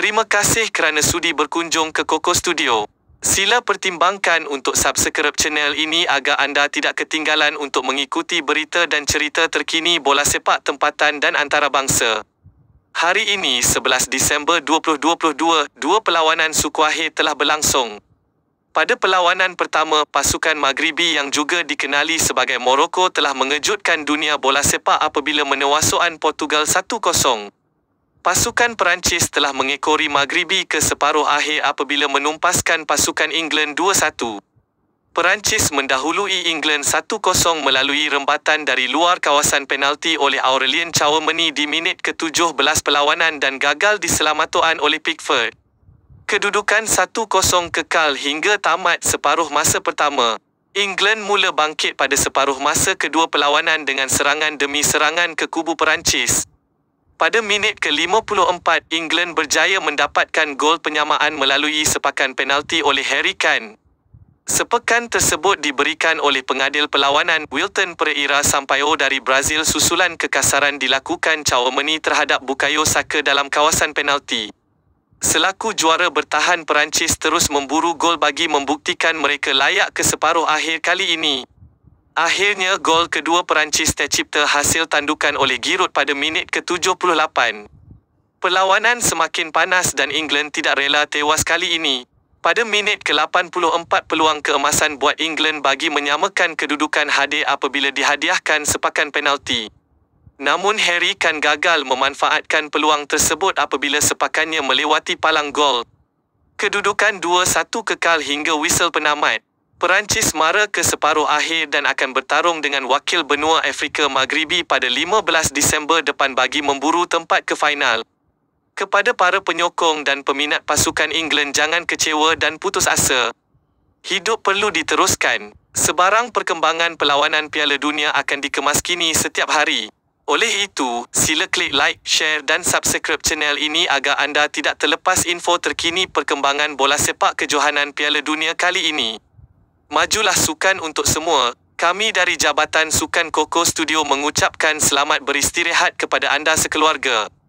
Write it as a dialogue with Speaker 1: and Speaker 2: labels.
Speaker 1: Terima kasih kerana sudi berkunjung ke Koko Studio. Sila pertimbangkan untuk subscribe channel ini agar anda tidak ketinggalan untuk mengikuti berita dan cerita terkini bola sepak tempatan dan antarabangsa. Hari ini 11 Disember 2022, dua perlawanan suku akhir telah berlangsung. Pada perlawanan pertama, pasukan Maghribi yang juga dikenali sebagai Morocco telah mengejutkan dunia bola sepak apabila menewasuan Portugal 1-0. Pasukan Perancis telah mengekori Maghribi ke separuh akhir apabila menumpaskan pasukan England 2-1. Perancis mendahului England 1-0 melalui rembatan dari luar kawasan penalti oleh Aurelien Chouameni di minit ke-17 perlawanan dan gagal diselamatkan oleh Pickford. Kedudukan 1-0 kekal hingga tamat separuh masa pertama. England mula bangkit pada separuh masa kedua perlawanan dengan serangan demi serangan ke kubu Perancis. Pada minit ke-54, England berjaya mendapatkan gol penyamaan melalui sepakan penalti oleh Harry Kane. Sepakan tersebut diberikan oleh pengadil perlawanan Wilton Pereira Sampaio dari Brazil susulan kekasaran dilakukan Chaumeni terhadap Bukayo Saka dalam kawasan penalti. Selaku juara bertahan Perancis terus memburu gol bagi membuktikan mereka layak ke separuh akhir kali ini. Akhirnya gol kedua Perancis tercipta hasil tandukan oleh Giroud pada minit ke-78. Perlawanan semakin panas dan England tidak rela tewas kali ini. Pada minit ke-84 peluang keemasan buat England bagi menyamakan kedudukan hadir apabila dihadiahkan sepakan penalti. Namun Harry kan gagal memanfaatkan peluang tersebut apabila sepakannya melewati palang gol. Kedudukan 2-1 kekal hingga whistle penamat. Perancis mara ke separuh akhir dan akan bertarung dengan wakil benua Afrika Maghribi pada 15 Disember depan bagi memburu tempat ke final. Kepada para penyokong dan peminat pasukan England jangan kecewa dan putus asa. Hidup perlu diteruskan. Sebarang perkembangan perlawanan Piala Dunia akan dikemaskini setiap hari. Oleh itu, sila klik like, share dan subscribe channel ini agar anda tidak terlepas info terkini perkembangan bola sepak kejohanan Piala Dunia kali ini. Majulah sukan untuk semua. Kami dari Jabatan Sukan Koko Studio mengucapkan selamat beristirahat kepada anda sekeluarga.